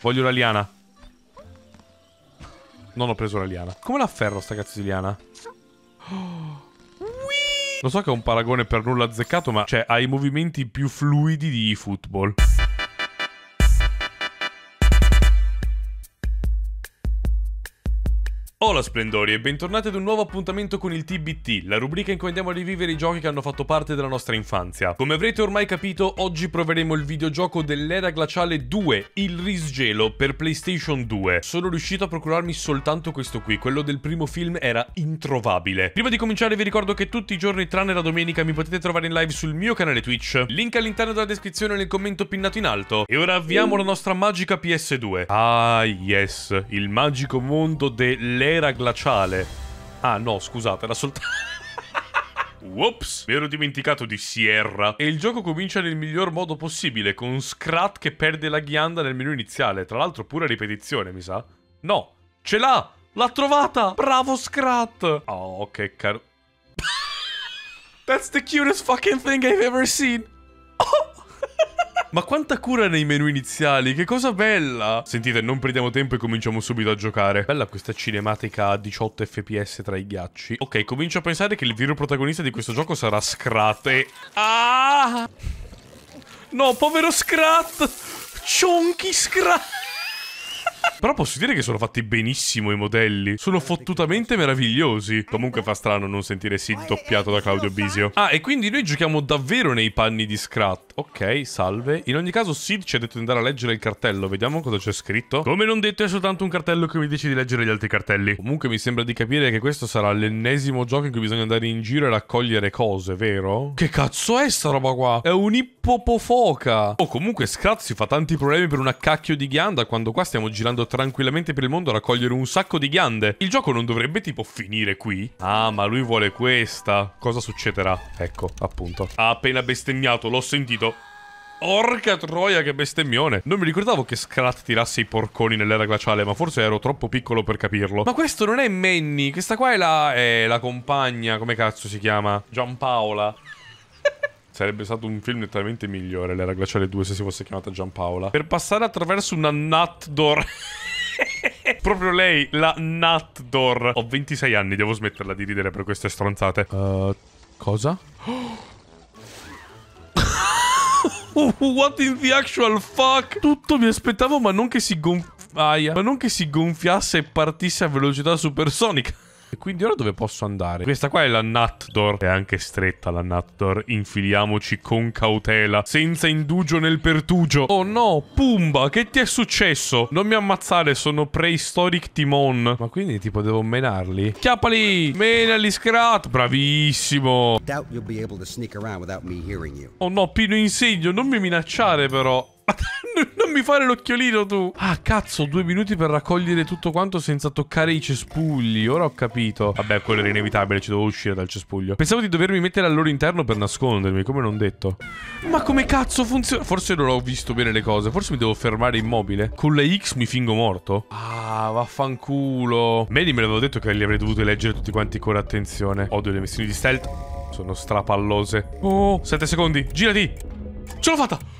Voglio una liana. Non ho preso la liana. Come la afferro sta cazzo di liana? Oh. Lo so che è un paragone per nulla azzeccato, ma cioè ha i movimenti più fluidi di football. Hola splendori e bentornati ad un nuovo appuntamento con il TBT, la rubrica in cui andiamo a rivivere i giochi che hanno fatto parte della nostra infanzia. Come avrete ormai capito, oggi proveremo il videogioco dell'era glaciale 2, il risgelo, per PlayStation 2. Sono riuscito a procurarmi soltanto questo qui, quello del primo film era introvabile. Prima di cominciare vi ricordo che tutti i giorni tranne la domenica mi potete trovare in live sul mio canale Twitch, link all'interno della descrizione e nel commento pinnato in alto. E ora avviamo la nostra magica PS2. Ah yes, il magico mondo dell'era era glaciale. Ah no, scusate, era soltanto... Whoops, mi ero dimenticato di Sierra. E il gioco comincia nel miglior modo possibile, con Scrat che perde la ghianda nel menu iniziale. Tra l'altro pure ripetizione, mi sa. No, ce l'ha! L'ha trovata! Bravo Scrat! Oh, che caro... That's the cutest fucking thing I've ever seen! Ma quanta cura nei menu iniziali, che cosa bella! Sentite, non perdiamo tempo e cominciamo subito a giocare. Bella questa cinematica a 18 fps tra i ghiacci. Ok, comincio a pensare che il vero protagonista di questo gioco sarà Scrat Ah! No, povero Scrat! Chonky Scrat! Però posso dire che sono fatti benissimo i modelli. Sono fottutamente meravigliosi. Comunque fa strano non sentire Sid eh, doppiato eh, da eh, Claudio Bisio. Ah, e quindi noi giochiamo davvero nei panni di Scrat. Ok, salve. In ogni caso Sid ci ha detto di andare a leggere il cartello. Vediamo cosa c'è scritto. Come non detto è soltanto un cartello che mi dice di leggere gli altri cartelli. Comunque mi sembra di capire che questo sarà l'ennesimo gioco in cui bisogna andare in giro e raccogliere cose, vero? Che cazzo è sta roba qua? È un IP popofoca. O oh, comunque Scrat si fa tanti problemi per una cacchio di ghianda quando qua stiamo girando tranquillamente per il mondo a raccogliere un sacco di ghiande. Il gioco non dovrebbe tipo finire qui. Ah, ma lui vuole questa. Cosa succederà? Ecco, appunto. Ha appena bestemmiato, l'ho sentito. Orca troia che bestemmione Non mi ricordavo che Scrat tirasse i porconi nell'era glaciale Ma forse ero troppo piccolo per capirlo Ma questo non è Manny Questa qua è la... è la compagna Come cazzo si chiama? Giampaola Sarebbe stato un film letteralmente migliore, l'era glaciale 2, se si fosse chiamata Giampaola. Per passare attraverso una nut door... Proprio lei, la nut door. Ho 26 anni, devo smetterla di ridere per queste stronzate. Uh, cosa? What in the actual fuck? Tutto mi aspettavo, ma non che si gonfiasse. Ma non che si gonfiasse e partisse a velocità supersonica. E quindi ora dove posso andare? Questa qua è la nut È anche stretta la nut Infiliamoci con cautela. Senza indugio nel pertugio. Oh no, Pumba, che ti è successo? Non mi ammazzare, sono prehistoric timon. Ma quindi tipo devo menarli? Chiappali! Menali, scrat! Bravissimo! Oh no, Pino Insegno, non mi minacciare però. Ma non mi fare l'occhiolino tu. Ah, cazzo, due minuti per raccogliere tutto quanto senza toccare i cespugli. Ora ho capito. Vabbè, quello era inevitabile, ci devo uscire dal cespuglio. Pensavo di dovermi mettere al loro interno per nascondermi, come non detto. Ma come cazzo funziona? Forse non ho visto bene le cose, forse mi devo fermare immobile. Con la X mi fingo morto? Ah, vaffanculo. Medi me l'avevo detto che li avrei dovuti leggere tutti quanti con attenzione. Odio le missioni di stealth. Sono strapallose. Oh, sette secondi. Girati. Ce l'ho fatta.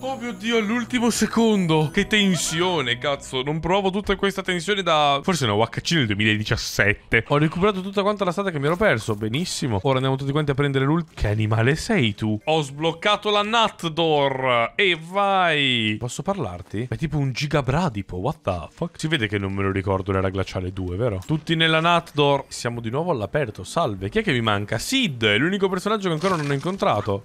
Oh mio Dio, all'ultimo secondo. Che tensione, cazzo. Non provo tutta questa tensione da... Forse no, UHC nel 2017. Ho recuperato tutta quanta la strada che mi ero perso. Benissimo. Ora andiamo tutti quanti a prendere l'ultimo. Che animale sei tu? Ho sbloccato la Nut Door. E vai. Posso parlarti? È tipo un gigabradipo. What the fuck? Si vede che non me lo ricordo l'era glaciale 2, vero? Tutti nella Nut Door. Siamo di nuovo all'aperto. Salve. Chi è che mi manca? Sid. È l'unico personaggio che ancora non ho incontrato.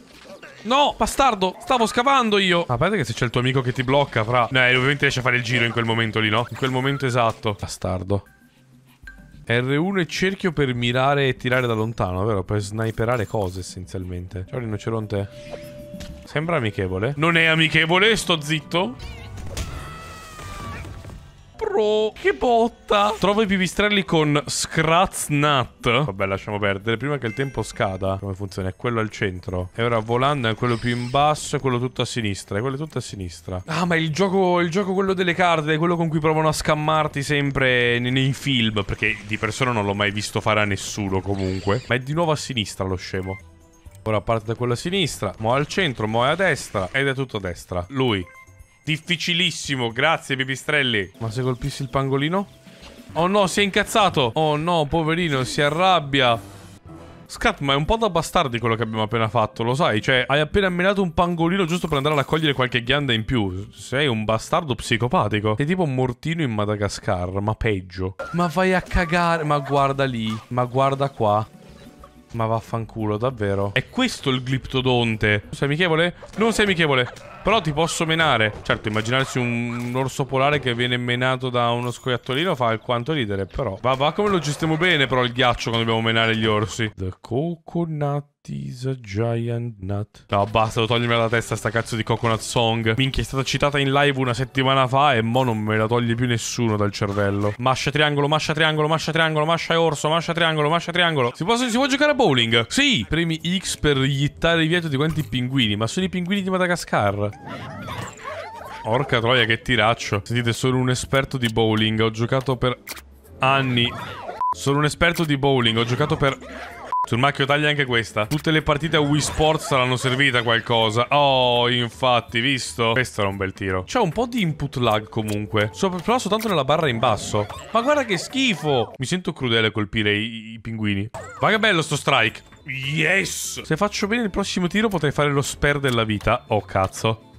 No, bastardo, stavo scavando io. Ah, a parte che se c'è il tuo amico che ti blocca, fra... No, eh, ovviamente riesce a fare il giro in quel momento lì, no? In quel momento esatto. Bastardo. R1 e cerchio per mirare e tirare da lontano, vero? Per sniperare cose, essenzialmente. Ciao, rinoceronte. Sembra amichevole. Non è amichevole, sto zitto burro! Che botta! Trovo i pipistrelli con Scratznut. Vabbè, lasciamo perdere. Prima che il tempo scada. Come funziona? È quello al centro. E ora volando è quello più in basso e quello tutto a sinistra. E quello tutto a sinistra. Ah, ma il gioco, il gioco quello delle carte, quello con cui provano a scammarti sempre nei, film. Perché di persona non l'ho mai visto fare a nessuno comunque. Ma è di nuovo a sinistra lo scemo. Ora parte da quella a sinistra, mo al centro, mo è a destra ed è tutto a destra. Lui Difficilissimo, grazie pipistrelli. Ma se colpissi il pangolino? Oh no, si è incazzato. Oh no, poverino, si arrabbia. Scat, ma è un po' da bastardi quello che abbiamo appena fatto, lo sai? Cioè, hai appena ammirato un pangolino giusto per andare a raccogliere qualche ghianda in più. Sei un bastardo psicopatico. Sei tipo un mortino in Madagascar, ma peggio. Ma vai a cagare. Ma guarda lì, ma guarda qua. Ma vaffanculo, davvero. È questo il gliptodonte. Non Sei amichevole? Non sei amichevole. Però ti posso menare. Certo, immaginarsi un, un orso polare che viene menato da uno scoiattolino fa alquanto ridere, però. Va, va come lo gestiamo bene, però, il ghiaccio quando dobbiamo menare gli orsi. The coconut a Giant Nut. No, basta, devo togliermi dalla testa sta cazzo di Coconut Song. Minchia, è stata citata in live una settimana fa e mo non me la toglie più nessuno dal cervello. Mascia triangolo, mascia triangolo, mascia triangolo, mascia orso, mascia triangolo, mascia triangolo. Si può, si può giocare a bowling? Sì! Premi X per gittare via tutti quanti i pinguini, ma sono i pinguini di Madagascar. Orca troia, che tiraccio. Sentite, sono un esperto di bowling. Ho giocato per anni. Sono un esperto di bowling. Ho giocato per sul macchio taglia anche questa. Tutte le partite a Wii Sports saranno servite a qualcosa. Oh, infatti, visto? Questo era un bel tiro. C'è un po' di input lag comunque. So, però soltanto nella barra in basso. Ma guarda che schifo. Mi sento crudele colpire i, i pinguini. Ma che bello sto strike. Yes! Se faccio bene il prossimo tiro potrei fare lo spare della vita. Oh, cazzo.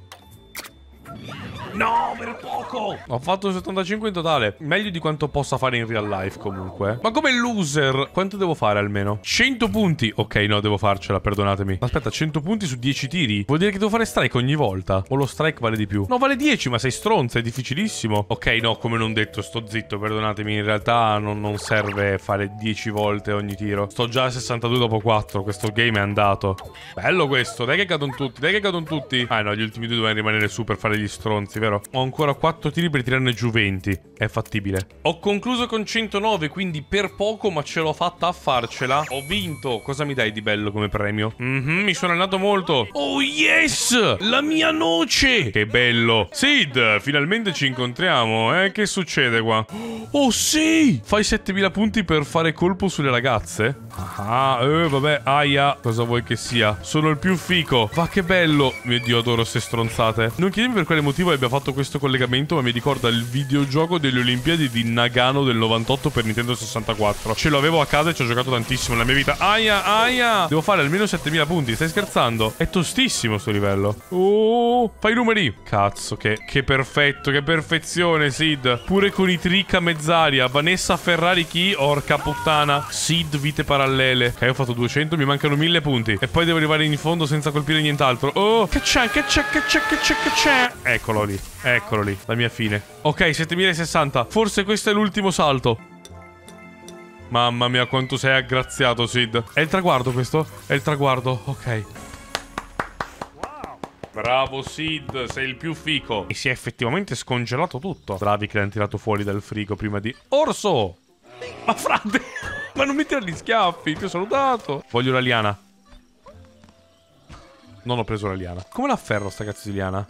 No, per poco! Ho fatto 75 in totale. Meglio di quanto possa fare in real life, comunque. Ma come loser, quanto devo fare almeno? 100 punti. Ok, no, devo farcela, perdonatemi. Aspetta, 100 punti su 10 tiri? Vuol dire che devo fare strike ogni volta? O lo strike vale di più? No, vale 10, ma sei stronza, è difficilissimo. Ok, no, come non detto, sto zitto, perdonatemi. In realtà non, non serve fare 10 volte ogni tiro. Sto già a 62 dopo 4, questo game è andato. Bello questo, dai che cadono tutti, dai che cadono tutti. Ah no, gli ultimi due devono rimanere su per fare gli stronzi vero. Ho ancora 4 tiri per tirarne giù 20. È fattibile. Ho concluso con 109, quindi per poco, ma ce l'ho fatta a farcela. Ho vinto. Cosa mi dai di bello come premio? Mm -hmm, mi sono allenato molto. Oh yes! La mia noce! Che bello. Sid, finalmente ci incontriamo, eh? Che succede qua? Oh sì! Fai 7000 punti per fare colpo sulle ragazze? Ah, eh, vabbè, aia. Cosa vuoi che sia? Sono il più fico. Va, che bello. Mio Dio, adoro queste stronzate. Non chiedimi per quale motivo abbia fatto fatto questo collegamento, ma mi ricorda il videogioco delle Olimpiadi di Nagano del 98 per Nintendo 64. Ce l'avevo a casa e ci ho giocato tantissimo nella mia vita. Aia, aia! Devo fare almeno 7000 punti, stai scherzando? È tostissimo sto livello. Oh, fai i numeri. Cazzo, che, che perfetto, che perfezione, Sid. Pure con i trick a mezz'aria. Vanessa Ferrari chi? Orca puttana. Sid, vite parallele. Ok, ho fatto 200, mi mancano 1000 punti. E poi devo arrivare in fondo senza colpire nient'altro. Oh, che c'è, che c'è, che c'è, che c'è, che c'è. Eccolo lì. Eccolo lì, la mia fine. Ok, 7060. Forse questo è l'ultimo salto. Mamma mia, quanto sei aggraziato, Sid. È il traguardo questo? È il traguardo, ok. Bravo Sid, sei il più fico. E si è effettivamente scongelato tutto. Bravi che l'hanno tirato fuori dal frigo prima di... Orso! Ma frate, ma non mi tira gli schiaffi, ti ho salutato. Voglio la liana. Non ho preso la liana. Come la ferro sta cazzo di liana?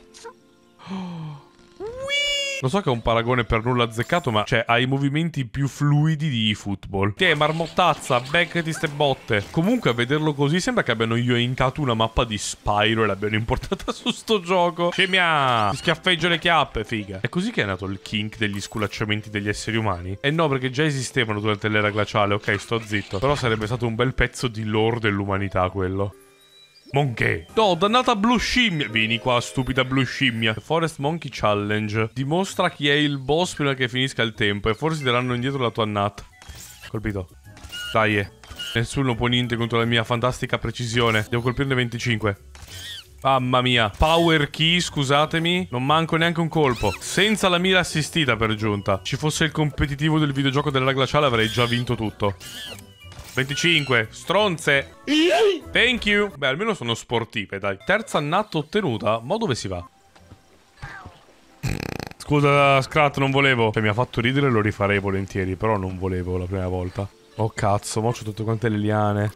Non so che è un paragone per nulla azzeccato, ma cioè ha i movimenti più fluidi di football. è marmottazza, beccati ste botte. Comunque a vederlo così sembra che abbiano yoinkato una mappa di Spyro e l'abbiano importata su sto gioco. Scemia! schiaffeggio le chiappe, figa. È così che è nato il kink degli sculacciamenti degli esseri umani? Eh no, perché già esistevano durante l'era glaciale, ok, sto zitto. Però sarebbe stato un bel pezzo di lore dell'umanità quello. Monkey. No, dannata blu scimmia. Vieni qua, stupida blu scimmia. Forest Monkey Challenge. Dimostra chi è il boss prima che finisca il tempo. E forse ti daranno indietro la tua annata. Colpito. Dai. Eh. Nessuno può niente contro la mia fantastica precisione. Devo colpirne 25. Mamma mia. Power key, scusatemi. Non manco neanche un colpo. Senza la mira assistita per giunta. Ci fosse il competitivo del videogioco della glaciale avrei già vinto tutto. 25. Stronze. Thank you. Beh, almeno sono sportive, dai. Terza annata ottenuta. Ma dove si va? Scusa, Scrat, non volevo. Cioè, mi ha fatto ridere, lo rifarei volentieri, però non volevo la prima volta. Oh, cazzo, mo' c'ho tutte quante le liane.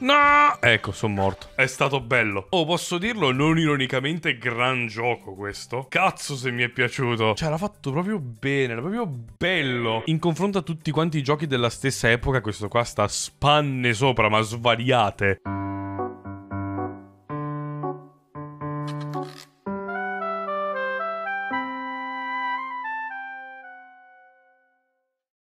No! Ecco, sono morto. È stato bello. Oh, posso dirlo? Non ironicamente, gran gioco questo. Cazzo se mi è piaciuto. Cioè, l'ha fatto proprio bene, era proprio bello. In confronto a tutti quanti i giochi della stessa epoca, questo qua sta spanne sopra, ma svariate.